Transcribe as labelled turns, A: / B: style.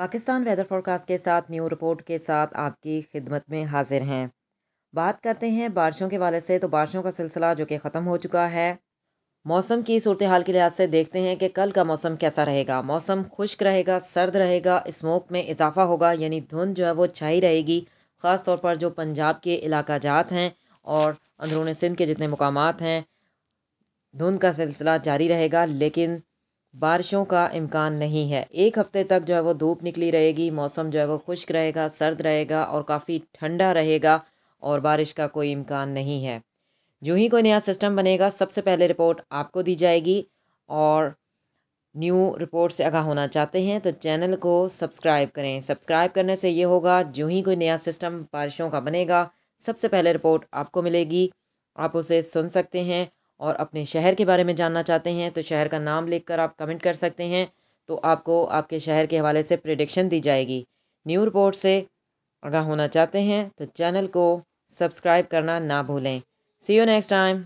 A: Pakistan weather forecast के साथ new report के साथ आपकी खिदमत में हाजिर हैं बात करते हैं बारिशों के वाले से तो बारिशों का सिलसिला जो कि ख़त्म हो चुका है मौसम की सूरत हाल के लिहाज से देखते हैं कि कल का मौसम कैसा रहेगा मौसम खुश्क रहेगा सर्द रहेगा स्मोक में इजाफा होगा यानी धुंध जो है वो छाई रहेगी ख़ास तौर पर जो पंजाब के इलाका जात हैं और अंदरून सिंध के जितने मुकाम हैं धुंध का सिलसिला जारी रहेगा लेकिन बारिशों का इम्कान नहीं है एक हफ्ते तक जो है वो धूप निकली रहेगी मौसम जो है वो खुश्क रहेगा सर्द रहेगा और काफ़ी ठंडा रहेगा और बारिश का कोई इम्कान नहीं है जो ही कोई नया सिस्टम बनेगा सबसे पहले रिपोर्ट आपको दी जाएगी और न्यू रिपोर्ट से आगा होना चाहते हैं तो चैनल को सब्सक्राइब करें सब्सक्राइब करने से ये होगा जो ही कोई नया सिस्टम बारिशों का बनेगा सबसे पहले रिपोर्ट आपको मिलेगी आप उसे सुन सकते हैं और अपने शहर के बारे में जानना चाहते हैं तो शहर का नाम लिखकर आप कमेंट कर सकते हैं तो आपको आपके शहर के हवाले से प्रिडिक्शन दी जाएगी न्यू रिपोर्ट से आगाह होना चाहते हैं तो चैनल को सब्सक्राइब करना ना भूलें सी यू नेक्स्ट टाइम